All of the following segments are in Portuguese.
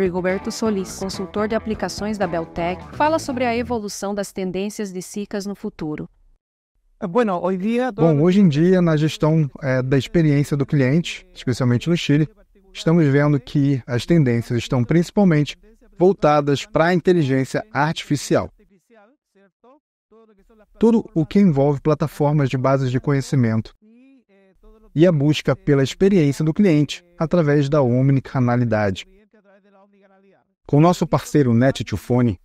Rigoberto Solis, consultor de aplicações da Beltec, fala sobre a evolução das tendências de SICAS no futuro. É, Bom, hoje em dia, na gestão é, da experiência do cliente, especialmente no Chile, estamos vendo que as tendências estão principalmente voltadas para a inteligência artificial. Tudo o que envolve plataformas de bases de conhecimento e a busca pela experiência do cliente através da omnicanalidade. Com nosso parceiro net 2 fone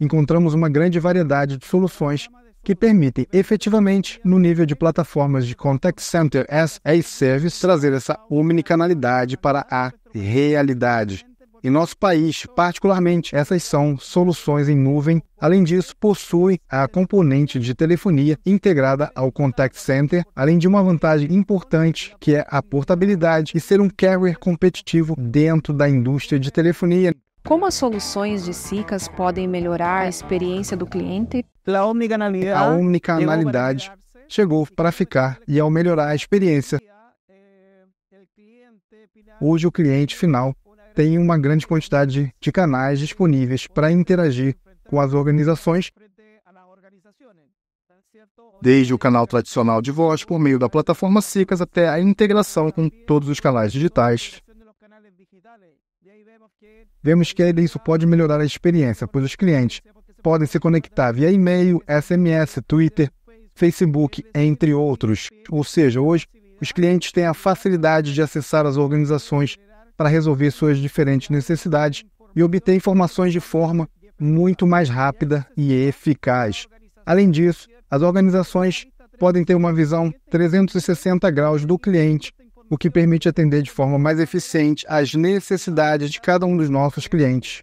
encontramos uma grande variedade de soluções que permitem efetivamente, no nível de plataformas de Contact Center as a Service, trazer essa omnicanalidade para a realidade. Em nosso país, particularmente, essas são soluções em nuvem. Além disso, possui a componente de telefonia integrada ao contact center, além de uma vantagem importante que é a portabilidade e ser um carrier competitivo dentro da indústria de telefonia. Como as soluções de SICAS podem melhorar a experiência do cliente? A omnicanalidade chegou para ficar e ao melhorar a experiência. Hoje o cliente final tem uma grande quantidade de canais disponíveis para interagir com as organizações, desde o canal tradicional de voz por meio da plataforma SICAS até a integração com todos os canais digitais Vemos que é isso pode melhorar a experiência, pois os clientes podem se conectar via e-mail, SMS, Twitter, Facebook, entre outros. Ou seja, hoje os clientes têm a facilidade de acessar as organizações para resolver suas diferentes necessidades e obter informações de forma muito mais rápida e eficaz. Além disso, as organizações podem ter uma visão 360 graus do cliente o que permite atender de forma mais eficiente às necessidades de cada um dos nossos clientes.